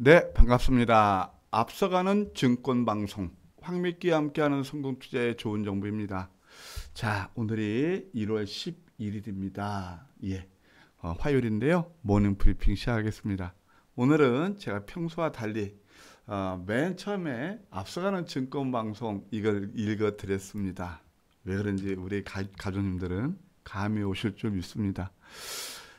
네, 반갑습니다. 앞서가는 증권방송 황미끼와 함께하는 성공투자의 좋은 정보입니다. 자, 오늘이 1월 11일입니다. 예, 어, 화요일인데요. 모닝 브리핑 시작하겠습니다. 오늘은 제가 평소와 달리 어, 맨 처음에 앞서가는 증권방송 이걸 읽어드렸습니다. 왜 그런지 우리 가, 가족님들은 감이 오실 줄 믿습니다.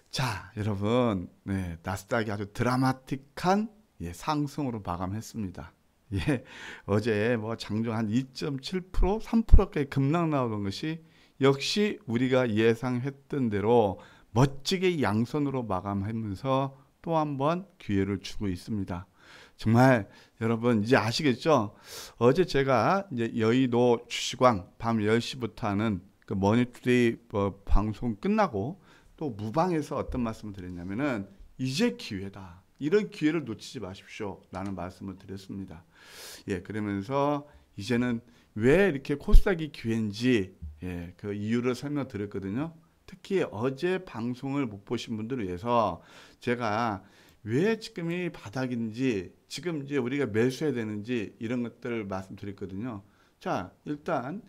자, 여러분, 네, 나스닥이 아주 드라마틱한 예, 상승으로 마감했습니다. 예, 어제 뭐 장중 한 2.7% 3%까지 급락 나오던 것이 역시 우리가 예상했던 대로 멋지게 양선으로 마감하면서 또 한번 기회를 주고 있습니다. 정말 여러분 이제 아시겠죠? 어제 제가 이제 여의도 주시광 밤 10시부터 하는 그 머니투데이 뭐 방송 끝나고 또 무방에서 어떤 말씀을 드렸냐면은 이제 기회다. 이런 기회를 놓치지 마십시오라는 말씀을 드렸습니다. 예, 그러면서 이제는 왜 이렇게 코스닥이 기회인지 예, 그 이유를 설명드렸거든요. 특히 어제 방송을 못 보신 분들을 위해서 제가 왜 지금이 바닥인지 지금 이제 우리가 매수해야 되는지 이런 것들을 말씀드렸거든요. 자, 일단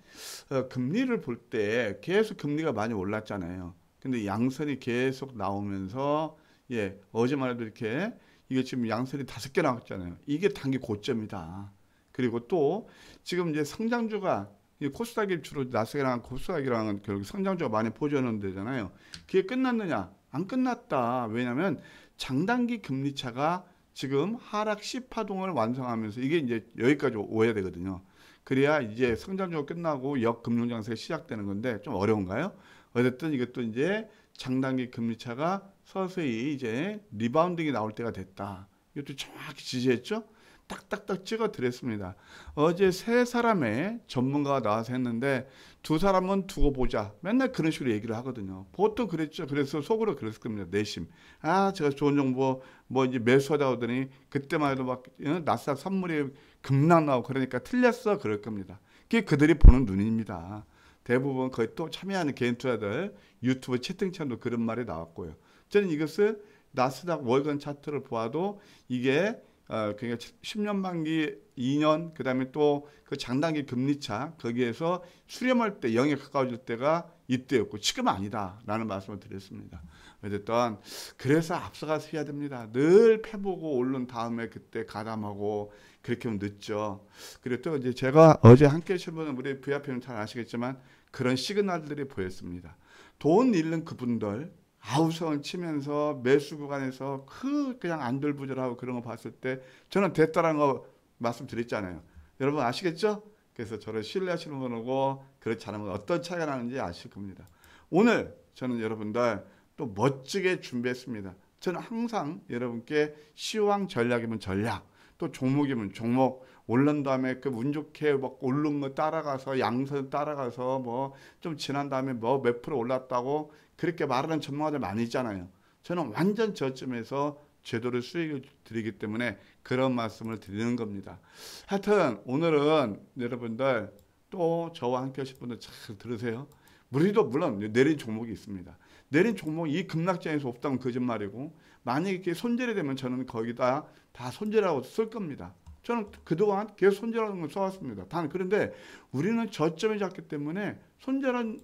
어, 금리를 볼 때 계속 금리가 많이 올랐잖아요. 근데 양선이 계속 나오면서 예, 어제만 해도 이렇게 이게 지금 양선이 다섯 개 나왔잖아요. 이게 단기 고점이다. 그리고 또 지금 이제 성장주가 코스닥이 주로 나스닥이랑 코스닥이랑은 결국 성장주가 많이 보조하는 데잖아요. 그게 끝났느냐? 안 끝났다. 왜냐하면 장단기 금리차가 지금 하락 시 파동을 완성하면서 이게 이제 여기까지 오야 되거든요. 그래야 이제 성장주가 끝나고 역금융장세가 시작되는 건데 좀 어려운가요? 어쨌든 이것도 이제 장단기 금리차가 서서히 이제 리바운딩이 나올 때가 됐다. 이것도 정확히 지지했죠. 딱딱딱 찍어 드렸습니다. 어제 세 사람의 전문가가 나와서 했는데 두 사람은 두고 보자. 맨날 그런 식으로 얘기를 하거든요. 보통 그랬죠. 그래서 속으로 그랬을 겁니다. 내심. 아, 제가 좋은 정보 뭐 이제 매수하다 오더니 그때만 해도 막낯싹 어, 선물이 급락 나오고 그러니까 틀렸어 그럴 겁니다. 그게 그들이 보는 눈입니다. 대부분 거의 또 참여하는 개인 투자들 유튜브 채팅창도 그런 말이 나왔고요. 저는 이것을 나스닥 월간 차트를 보아도 이게 어, 10년 그러니까 만기 2년 그다음에 또 그 장단기 금리차 거기에서 수렴할 때 0에 가까워질 때가 이때였고 지금은 아니다라는 말씀을 드렸습니다. 어쨌든 그래서 앞서가서 해야 됩니다. 늘 패보고 오른 다음에 그때 가담하고 그렇게 하면 늦죠. 그리고 또 이제 제가 어제 함께 하신 분은 우리 VIP는 잘 아시겠지만 그런 시그널들이 보였습니다. 돈 잃는 그분들 아우성을 치면서 매수 구간에서 그 그냥 안돌부절하고 그런 거 봤을 때 저는 됐다라는 거 말씀드렸잖아요. 여러분 아시겠죠? 그래서 저를 신뢰하시는 분하고 그렇지 않은 분 어떤 차이가 나는지 아실 겁니다. 오늘 저는 여러분들 또 멋지게 준비했습니다. 저는 항상 여러분께 시황 전략이면 전략, 또 종목이면 종목 올른 다음에 그운 좋게 막 오른 거 따라가서 양선 따라가서 뭐 좀 지난 다음에 뭐 몇 프로 올랐다고 그렇게 말하는 전문가들 많이 있잖아요. 저는 완전 저점에서 제도를 수익을 드리기 때문에 그런 말씀을 드리는 겁니다. 하여튼 오늘은 여러분들 또 저와 함께 하실 분들 잘 들으세요. 무리도 물론 내린 종목이 있습니다. 내린 종목이 급락장에서 없다면 거짓말이고 만약에 손절이 되면 저는 거기다 다 손절하고 쓸 겁니다. 저는 그동안 계속 손절하는 걸 써왔습니다. 단 그런데 우리는 저점에 잡기 때문에 손절은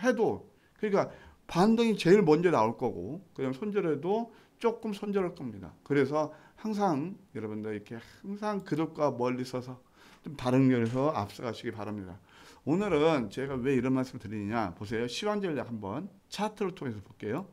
해도 그러니까 반등이 제일 먼저 나올 거고 그냥 손절해도 조금 손절할 겁니다. 그래서 항상 여러분들 이렇게 항상 그들과 멀리 서서 좀 다른 면에서 앞서가시기 바랍니다. 오늘은 제가 왜 이런 말씀을 드리느냐 보세요. 시황 전략 한번 차트를 통해서 볼게요.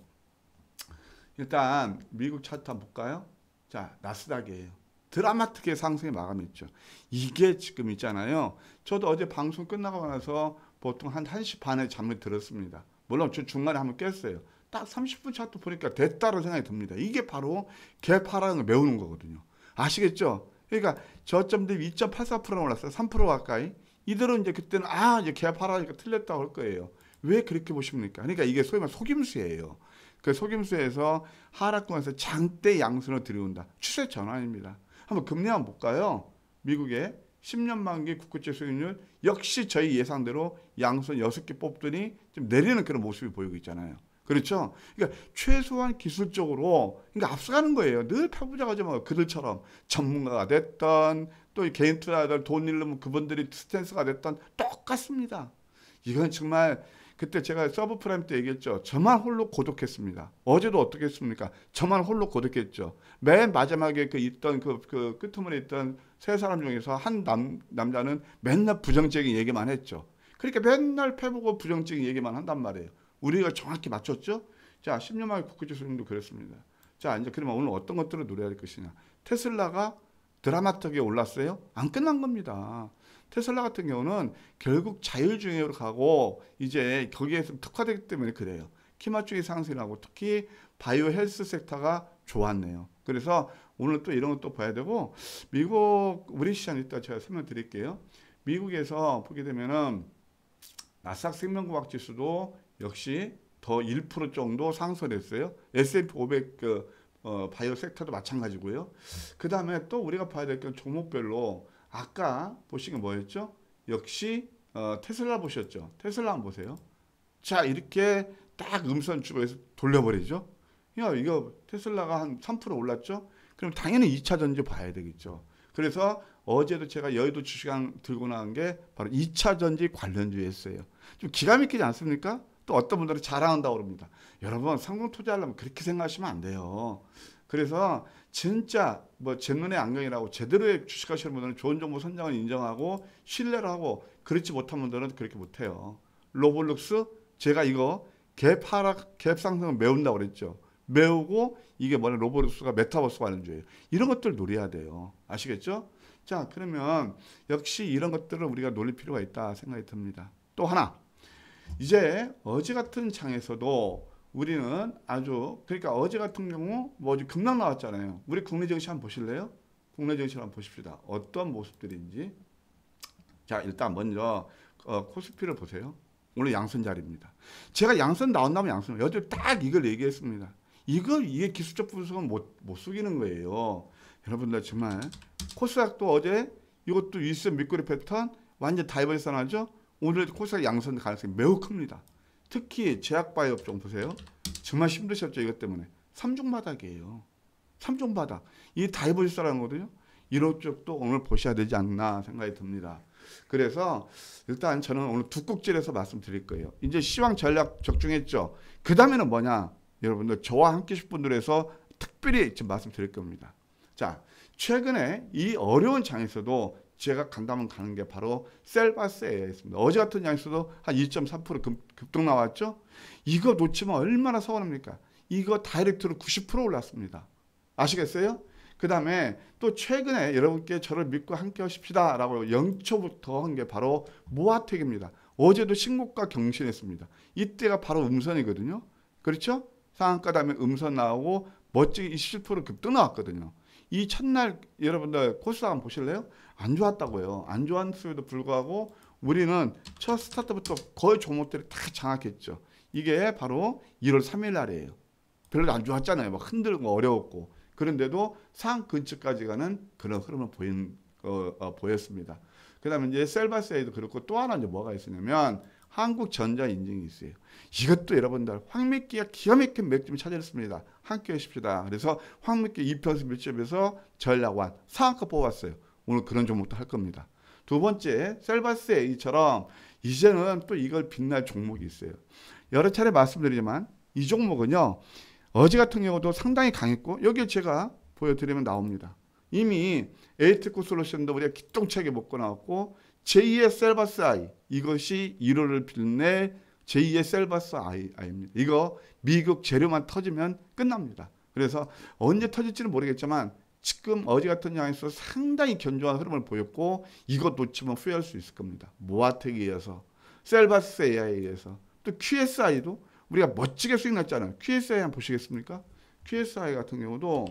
일단 미국 차트 한번 볼까요? 자, 나스닥이에요. 드라마틱하 상승에 마감했죠. 이게 지금 있잖아요. 저도 어제 방송 끝나고 나서 보통 한 1시 반에 잠을 들었습니다. 물론 저 중간에 한번 깼어요. 딱 30분 차트 보니까 됐다는 생각이 듭니다. 이게 바로 개파라는 걸 메우는 거거든요. 아시겠죠? 그러니까 저점들이 2.84% 올랐어요. 3% 가까이. 이들은 이제 그때는 아, 이제 개파라니까 틀렸다고 할 거예요. 왜 그렇게 보십니까? 그러니까 이게 소위 말해 속임수예요. 그 속임수에서 하락권에서 장대 양수로 들여온다. 추세 전환입니다. 한번 금리 한번 볼까요? 미국의 10년 만기 국고채 수익률 역시 저희 예상대로 양손 6개 뽑더니 좀 내리는 그런 모습이 보이고 있잖아요. 그렇죠? 그러니까 최소한 기술적으로 그러니까 앞서가는 거예요. 늘 편부자가 좀 그들처럼 전문가가 됐던 또 개인 투자자들 돈 잃으면 그분들이 스탠스가 됐던 똑같습니다. 이건 정말 그때 제가 서브프라임 때 얘기했죠. 저만 홀로 고독했습니다. 어제도 어떻게 했습니까? 저만 홀로 고독했죠. 맨 마지막에 그 있던 그, 그 끄트머리 있던 세 사람 중에서 한 남, 남자는 맨날 부정적인 얘기만 했죠. 그러니까 맨날 패보고 부정적인 얘기만 한단 말이에요. 우리가 정확히 맞췄죠? 자, 10년 만에 국구지 수님도 그랬습니다. 자, 이제 그러면 오늘 어떤 것들을 노려야 할 것이냐. 테슬라가 드라마틱하게 올랐어요? 안 끝난 겁니다. 테슬라 같은 경우는 결국 자율주행으로 가고 이제 거기에서 특화되기 때문에 그래요. 키마주의 상승이라고 특히 바이오 헬스 섹터가 좋았네요. 그래서 오늘 또 이런 것도 봐야 되고 미국 우리 시장 이따 제가 설명 드릴게요. 미국에서 보게 되면은 나스닥 생명과학 지수도 역시 더 1% 정도 상승했어요. 을 S&P 500 그, 어, 바이오 섹터도 마찬가지고요. 그 다음에 또 우리가 봐야 될 건 종목별로 아까 보신 게 뭐였죠? 역시 어, 테슬라 보셨죠? 테슬라 한번 보세요. 자 이렇게 딱 음선 주로에서 돌려버리죠. 야 이거 테슬라가 한 3% 올랐죠? 그럼 당연히 2차 전지 봐야 되겠죠. 그래서 어제도 제가 여의도 주식장 들고 나온 게 바로 2차 전지 관련주였어요. 좀 기가 막히지 않습니까? 또 어떤 분들은 자랑한다고 그니다 여러분 성공 투자하려면 그렇게 생각하시면 안 돼요. 그래서 진짜 뭐 젠론의 안경이라고 제대로 주식하시는 분들은 좋은 정보 선정을 인정하고 신뢰를 하고 그렇지 못한 분들은 그렇게 못해요. 로블록스 제가 이거 갭 하락, 갭 상승을 메운다고 그랬죠. 메우고 이게 뭐냐 로블록스가 메타버스 가관줄이에요 이런 것들 노려야 돼요. 아시겠죠? 자 그러면 역시 이런 것들을 우리가 놀릴 필요가 있다 생각이 듭니다. 또 하나 이제 어제 같은 장에서도 우리는 아주 그러니까 어제 같은 경우 뭐지 급락 나왔잖아요. 우리 국내 정치 한번 보실래요? 국내 정치 한번 보십시다. 어떤 모습들인지. 자 일단 먼저 어, 코스피를 보세요. 오늘 양선 자리입니다. 제가 양선 나온다면 양선. 여태 딱 이걸 얘기했습니다. 이걸 이게 기술적 분석은 못, 못 속이는 거예요. 여러분들 정말 코스닥도 어제 이것도 일선 밑꼬리 패턴 완전 다이버스 나죠. 오늘 코스닥 양선 가능성이 매우 큽니다. 특히 제약바이업좀 보세요. 정말 힘드셨죠 이것 때문에. 3종 바닥이에요. 3종 바닥. 이다이버보셨라는 거거든요. 이런 쪽도 오늘 보셔야 되지 않나 생각이 듭니다. 그래서 일단 저는 오늘 두국질에서 말씀드릴 거예요. 이제 시황 전략 적중했죠. 그 다음에는 뭐냐. 여러분들 저와 함께 하실 분들에서 특별히 지금 말씀드릴 겁니다. 자, 최근에 이 어려운 장에서도 제가 간다면 가는 게 바로 셀바스 있습니다. 어제 같은 장에서도 한 2.3% 금, 급등 나왔죠? 이거 놓치면 얼마나 서운합니까? 이거 다이렉트로 90% 올랐습니다. 아시겠어요? 그 다음에 또 최근에 여러분께 저를 믿고 함께 하십시다 라고 영초부터 한 게 바로 모아텍입니다 어제도 신곡과 경신했습니다. 이때가 바로 음선이거든요. 그렇죠? 상한가 다음에 음선 나오고 멋지게 27% 급등 나왔거든요. 이 첫날 여러분들 코스 닥 한번 보실래요? 안 좋았다고요. 안 좋았음에도 불구하고 우리는 첫 스타트부터 거의 종목들이다 장악했죠. 이게 바로 1월 3일 날이에요. 별로 안 좋았잖아요. 막 흔들고 어려웠고. 그런데도 상 근처까지 가는 그런 흐름을 보인, 어, 어, 보였습니다. 그 다음에 이제 셀바세이도 그렇고 또 하나 이제 뭐가 있었냐면 한국전자 인증이 있어요. 이것도 여러분들 황미끼가 기가 막힌 맥점을 찾았습니다. 함께 하십시다. 그래서 황미끼 2편수 밀에서 전략완 상한가 뽑았어요. 오늘 그런 종목도 할 겁니다. 두 번째, 셀바스의 이처럼 이제는 또 이걸 빛날 종목이 있어요. 여러 차례 말씀드리지만 이 종목은요. 어제 같은 경우도 상당히 강했고 여기 제가 보여드리면 나옵니다. 이미 에이트코 솔루션도 우리가 기똥차게 먹고 나왔고 제2의 셀바스 아이 이것이 1호를 빛낼 제2의 셀바스 아이, 아이입니다. 이거 미국 재료만 터지면 끝납니다. 그래서 언제 터질지는 모르겠지만 지금 어제 같은 양에서 상당히 견조한 흐름을 보였고 이것 놓치면 후회할 수 있을 겁니다. 모아텍에 의해서 셀바스 AI에 의해서 또 QSI도 우리가 멋지게 수익 났잖아요. QSI 한번 보시겠습니까? QSI 같은 경우도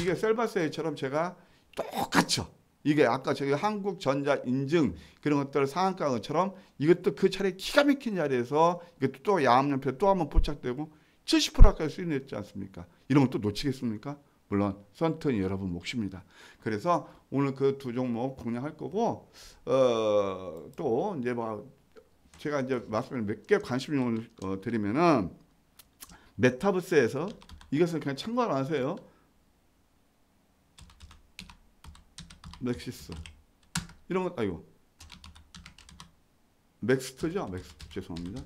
이게 셀바스 AI처럼 제가 똑같죠. 이게 아까 저희 한국전자 인증 그런 것들 상한가 것처럼 이것도 그 차례 기가 막힌 자리에서 이것도 또 야암연표 또 한번 포착되고 70% 가까이 수익 냈지 않습니까? 이런 것도 놓치겠습니까? 물론 썬턴 여러분 몫입니다. 그래서 오늘 그 두 종목 공략할 거고 어, 또 이제 뭐 제가 이제 말씀을 몇 개관심을 어, 드리면은 메타버스에서 이것은 그냥 참고로 하세요. 넥시스 이런 것 아이고 맥스트죠 맥스트 죄송합니다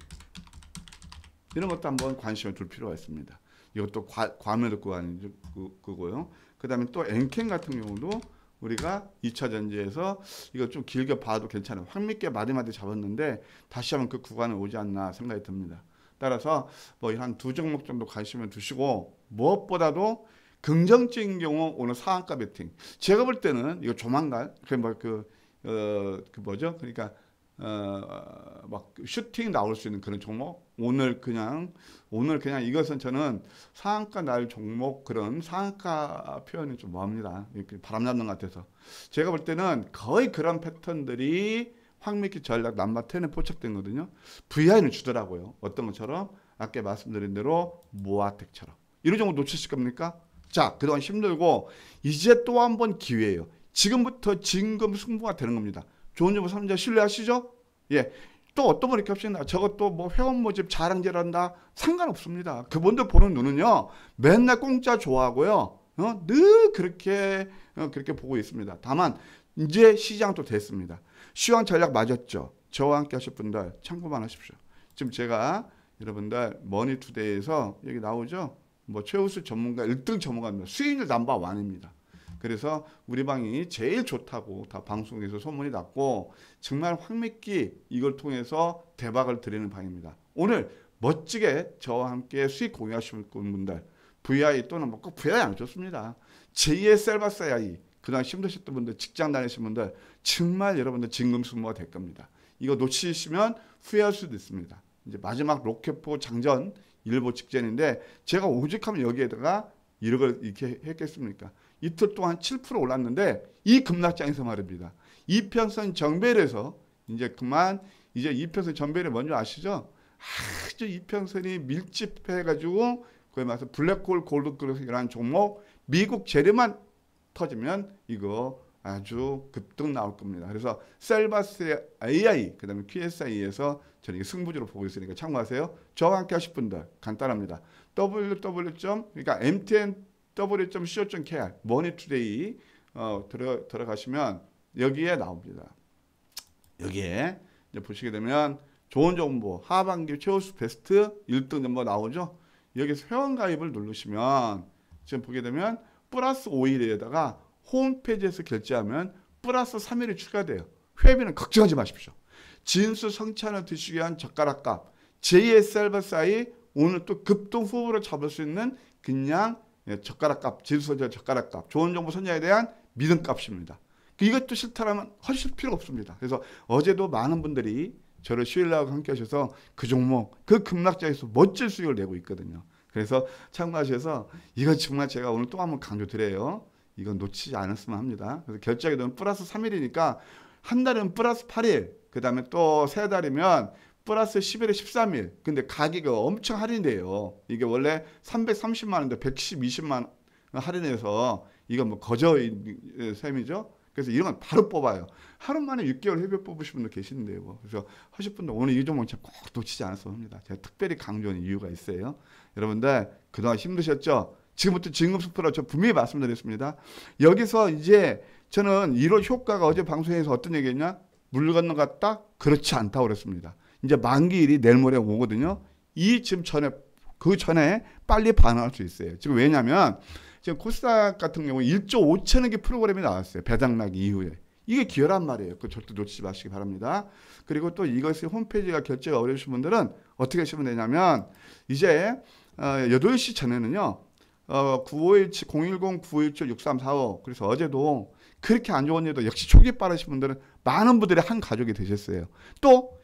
이런 것도 한번 관심을 둘 필요가 있습니다 이것도 과, 괌을 듣 구간이 죠 그, 그거요. 그다음에 또엔켄 같은 경우도 우리가 2차 전지에서 이거 좀 길게 봐도 괜찮아요. 황미께 마디마디 잡았는데 다시 한번 그구간에 오지 않나 생각이 듭니다. 따라서 뭐한두 종목 정도 관심을 두시고 무엇보다도 긍정적인 경우 오늘 상한가 베팅. 제가 볼 때는 이거 조만간 그 뭐 그 어, 그 뭐죠? 그러니까 어, 막 슈팅 나올 수 있는 그런 종목 오늘 그냥 오늘 그냥 이것은 저는 상한가 날 종목 그런 상한가 표현이 좀 뭐합니다 이렇게 바람나는 것 같아서 제가 볼 때는 거의 그런 패턴들이 황미키 전략 남바 1에 포착된거든요 VI는 주더라고요 어떤 것처럼 아까 말씀드린 대로 모아텍처럼 이런 정도 놓치실 겁니까? 자 그동안 힘들고 이제 또 한 번 기회예요 지금부터 진금 승부가 되는 겁니다 좋은 정보 3자 신뢰하시죠? 예. 또 어떤 걸 이렇게 다 저것도 뭐 회원 모집 자랑질한다. 상관없습니다. 그분들 보는 눈은요. 맨날 공짜 좋아하고요. 어? 늘 그렇게 어, 그렇게 보고 있습니다. 다만 이제 시장도 됐습니다. 시황 전략 맞았죠. 저와 함께 하실 분들 참고만 하십시오. 지금 제가 여러분들 머니투데이에서 여기 나오죠. 뭐 최우수 전문가 1등 전문가입니다. 수익률 남바 완입니다 그래서 우리 방이 제일 좋다고 다 방송에서 소문이 났고 정말 황미끼 이걸 통해서 대박을 드리는 방입니다. 오늘 멋지게 저와 함께 수익 공유하실 분들 VI 또는 뭐꼭 VI 안 좋습니다. j s 셀바사야이 그동안 힘드셨던 분들 직장 다니신 분들 정말 여러분들 진금수모가 될 겁니다. 이거 놓치시면 후회할 수도 있습니다. 이제 마지막 로켓포 장전 일보 직전인데 제가 오직 하면 여기에다가 이렇게 했겠습니까? 이틀 동안 7% 올랐는데 이 급락장에서 말입니다. 2평선 정배에서 이제 그만 이제 이평선 정배를 뭔지 아시죠? 아주 2평선이 밀집해가지고 그에 맞서 블랙홀 골드그룹이라는 종목 미국 재료만 터지면 이거 아주 급등 나올 겁니다. 그래서 셀바스 AI, 그 다음에 QSI에서 저는 이게 승부주로 보고 있으니까 참고하세요. 저와 함께 하실 분들 간단합니다. www. 그러니까 mtn w.co.kr 머니투데이 어, 들어, 들어가시면 여기에 나옵니다. 여기에 이제 보시게 되면 좋은 정보 하반기 최우수 베스트 1등 정보 나오죠. 여기서 회원가입을 누르시면 지금 보게 되면 플러스 5일에다가 홈페이지에서 결제하면 플러스 3일이 추가돼요. 회비는 걱정하지 마십시오. 진수 성찬을 드시기 위한 젓가락값 JSL 바사이 오늘 또 급등 후보로 잡을 수 있는 그냥 젓가락값, 질소재 젓가락값, 좋은 정보 선정에 대한 믿음값입니다. 그 이것도 싫다라면 하실 필요 없습니다. 그래서 어제도 많은 분들이 저를 쉬일라고 함께 하셔서 그 종목, 그 급락자에서 멋질 수익을 내고 있거든요. 그래서 참고하셔서 이건 정말 제가 오늘 또 한번 강조드려요. 이건 놓치지 않았으면 합니다. 그래서 결제하게 되 플러스 3일이니까 한 달은 플러스 8일, 그 다음에 또 세 달이면 플러스 11에 13일. 근데 가격이 엄청 할인돼요. 이게 원래 330만 원인데 120만 원 할인해서 이건 뭐 거저인 셈이죠. 그래서 이런 건 바로 뽑아요. 하루 만에 6개월 해별 뽑으신 분도 계신데요. 뭐. 그래서 하실 분들 오늘 이 종목 제꼭 놓치지 않았으 합니다. 제가 특별히 강조하는 이유가 있어요. 여러분들 그동안 힘드셨죠? 지금부터 진급수프로저 분명히 말씀드렸습니다. 여기서 이제 저는 1월 효과가 어제 방송에서 어떤 얘기했냐? 물 건너갔다? 그렇지 않다고 그랬습니다. 이제 만기일이 내일 모레 오거든요. 이 지금 전에 그 전에 빨리 반응할 수 있어요. 지금 왜냐면 지금 코스닥 같은 경우 1조 5천억의 프로그램이 나왔어요. 배당락 이후에. 이게 기여란 말이에요. 그 절대 놓치지 마시기 바랍니다. 그리고 또 이것이 홈페이지가 결제가 어려우신 분들은 어떻게 하시면 되냐면 이제 8시 어, 전에는요. 어, 951, 7 010-917-6345 그래서 어제도 그렇게 안 좋은 일도 역시 초기 빠르신 분들은 많은 분들이 한 가족이 되셨어요. 또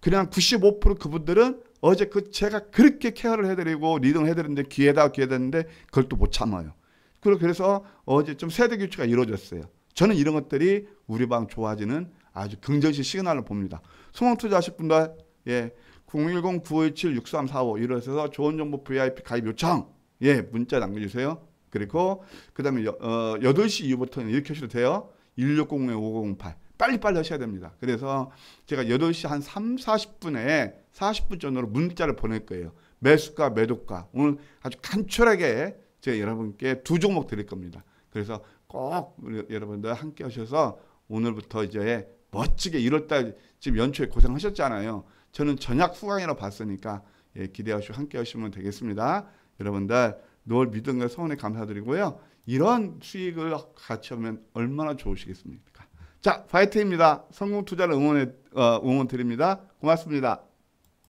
그냥 95% 그분들은 어제 그 제가 그렇게 케어를 해드리고 리듬 해드렸는데 기회다 기회됐는데 그걸 또 못 참아요. 그래서 어제 좀 세대 교체가 이루어졌어요. 저는 이런 것들이 우리 방 좋아지는 아주 긍정적 시그널을 봅니다. 소망 투자하실 분들 예. 010-957-6345 이러셔서 좋은 정보 VIP 가입 요청 예 문자 남겨주세요. 그리고 그 다음에 어, 8시 이후부터는 이렇게 하셔도 돼요. 1 6 0 0 5 0 8 빨리빨리 하셔야 됩니다. 그래서 제가 8시 한 3, 40분에 40분 전으로 문자를 보낼 거예요. 매수가, 매도가. 오늘 아주 간철하게 제가 여러분께 두 종목 드릴 겁니다. 그래서 꼭 여러분들 함께 하셔서 오늘부터 이제 멋지게 1월달 지금 연초에 고생하셨잖아요. 저는 저녁 수강이라 봤으니까 예, 기대하시고 함께 하시면 되겠습니다. 여러분들 늘 믿음과 소원에 감사드리고요. 이런 수익을 같이 하면 얼마나 좋으시겠습니까? 자, 파이트입니다. 성공 투자를 응원해, 어, 응원 드립니다. 고맙습니다.